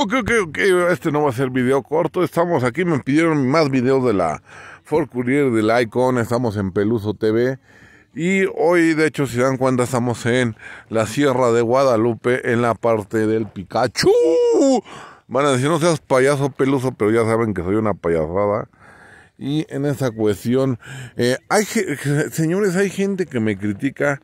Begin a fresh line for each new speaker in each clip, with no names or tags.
Ok, ok, ok, este no va a ser video corto. Estamos aquí, me pidieron más videos de la for Courier, del Icon. Estamos en Peluso TV. Y hoy, de hecho, si dan cuenta, estamos en la Sierra de Guadalupe, en la parte del Pikachu. Van a decir, no seas payaso peluso, pero ya saben que soy una payasada. Y en esa cuestión, eh, hay, señores, hay gente que me critica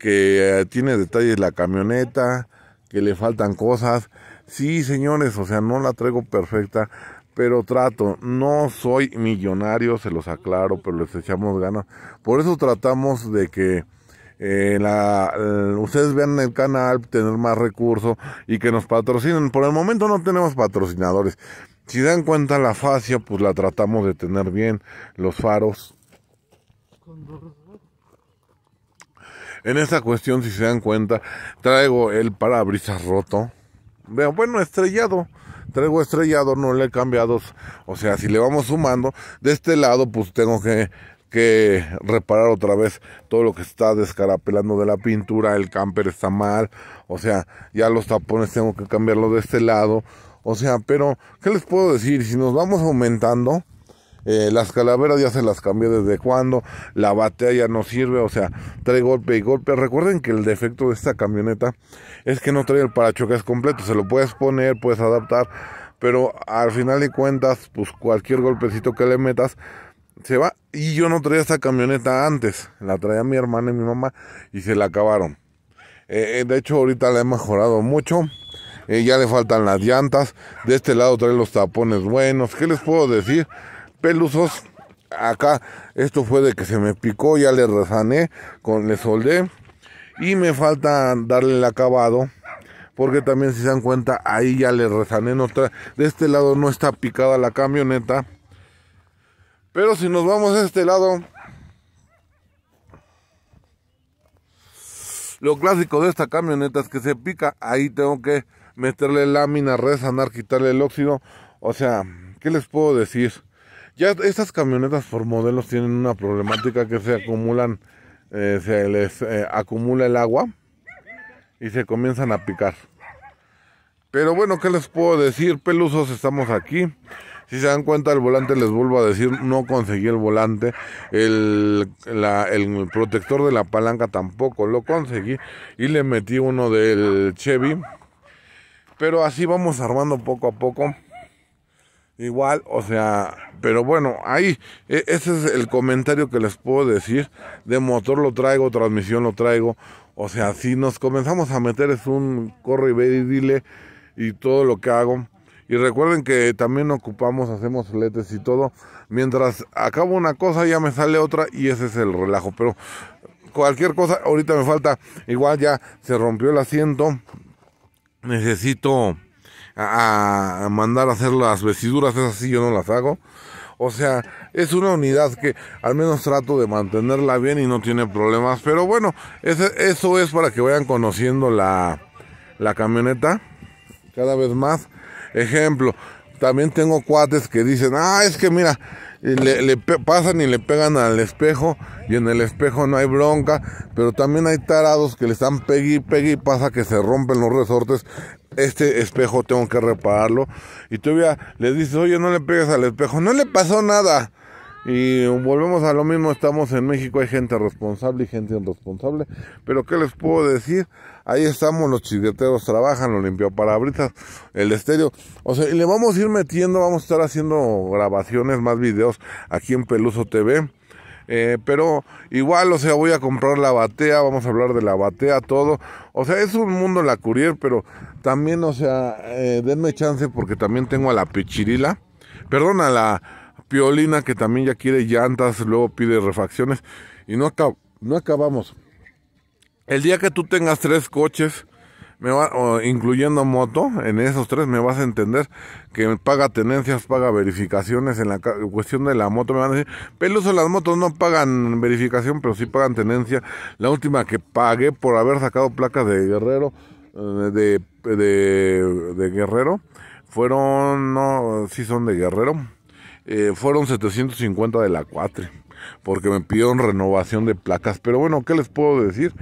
que eh, tiene detalles la camioneta, que le faltan cosas. Sí, señores, o sea, no la traigo perfecta, pero trato. No soy millonario, se los aclaro, pero les echamos ganas. Por eso tratamos de que eh, la, ustedes vean el canal, tener más recursos y que nos patrocinen. Por el momento no tenemos patrocinadores. Si dan cuenta la fascia, pues la tratamos de tener bien. Los faros. En esa cuestión, si se dan cuenta, traigo el parabrisas roto. Bueno, estrellado. Traigo estrellado, no le he cambiado. O sea, si le vamos sumando, de este lado, pues tengo que que reparar otra vez todo lo que está descarapelando de la pintura, el camper está mal, o sea, ya los tapones tengo que cambiarlo de este lado, o sea, pero ¿qué les puedo decir? Si nos vamos aumentando, eh, las calaveras ya se las cambié desde cuando. La batea ya no sirve. O sea, trae golpe y golpe. Recuerden que el defecto de esta camioneta es que no trae el parachoques completo. Se lo puedes poner, puedes adaptar. Pero al final de cuentas, pues cualquier golpecito que le metas, se va. Y yo no traía esta camioneta antes. La traía mi hermana y mi mamá y se la acabaron. Eh, eh, de hecho, ahorita la he mejorado mucho. ya le faltan las llantas. De este lado trae los tapones buenos. ¿Qué les puedo decir? Pelusos Acá, esto fue de que se me picó, ya le rezané con, le soldé. Y me falta darle el acabado. Porque también si se dan cuenta, ahí ya le resané. No de este lado no está picada la camioneta. Pero si nos vamos a este lado, Lo clásico de esta camioneta es que se pica. Ahí tengo que meterle lámina, resanar, quitarle el óxido. O sea, ¿qué les puedo decir? Ya estas camionetas por modelos tienen una problemática que se acumulan, eh, se les eh, acumula el agua y se comienzan a picar. Pero bueno, ¿qué les puedo decir? Pelusos, estamos aquí. Si se dan cuenta, el volante les vuelvo a decir, no conseguí el volante. El, el protector de la palanca tampoco lo conseguí. Y le metí uno del Chevy. Pero así vamos armando poco a poco. Igual, o sea, pero bueno, ahí, e, ese es el comentario que les puedo decir. De motor lo traigo, transmisión lo traigo. O sea, si nos comenzamos a meter es un corre y ve y dile y todo lo que hago. Y recuerden que también ocupamos, hacemos letes y todo. Mientras acabo una cosa ya me sale otra y ese es el relajo. Pero cualquier cosa, ahorita me falta. Igual ya se rompió el asiento. Necesito a, mandar a hacer las vestiduras, es así yo no las hago. O sea, es una unidad que al menos trato de mantenerla bien y no tiene problemas. Pero bueno, eso es para que vayan conociendo la, camioneta cada vez más. Ejemplo, también tengo cuates que dicen, ah, es que mira, le, pasan y le pegan al espejo y en el espejo no hay bronca, pero también hay tarados que le están pegui pegui y pasa que se rompen los resortes este espejo tengo que repararlo. Y todavía le dices, oye, no le pegues al espejo. No le pasó nada. Y volvemos a lo mismo, estamos en México, hay gente responsable y gente irresponsable. Pero ¿qué les puedo decir? Ahí estamos, los chigueteros trabajan, los ahorita el estéreo. O sea, y le vamos a ir metiendo, vamos a estar haciendo grabaciones, más videos aquí en Peluso TV. Eh, pero igual, o sea, voy a comprar la batea, vamos a hablar de la batea, todo. O sea, es un mundo la courier, pero también, o sea, eh, denme chance porque también tengo a la pechirila Perdón, a la piolina que también ya quiere llantas, luego pide refacciones. Y no, no acabamos. El día que tú tengas tres coches, incluyendo moto, en esos tres me vas a entender que paga tenencias, paga verificaciones. En la cuestión de la moto me van a decir, Peluso, las motos no pagan verificación, pero sí pagan tenencia. La última que pagué por haber sacado placas de Guerrero, eh, de, Guerrero, fueron, no, sí son de Guerrero, eh, fueron 750 de la cuatri porque me pidieron renovación de placas. Pero bueno, ¿qué les puedo decir?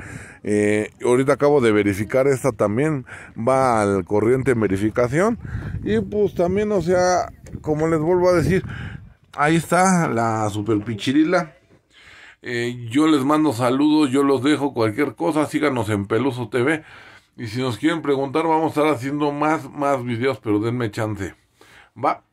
Eh, ahorita acabo de verificar esta también, va al corriente en verificación. Y pues también, o sea, como les vuelvo a decir, ahí está la super pichirila. Eh, yo les mando saludos, yo los dejo cualquier cosa, síganos en Peluso TV. Y si nos quieren preguntar, vamos a estar haciendo más, más videos, pero denme chance. Va.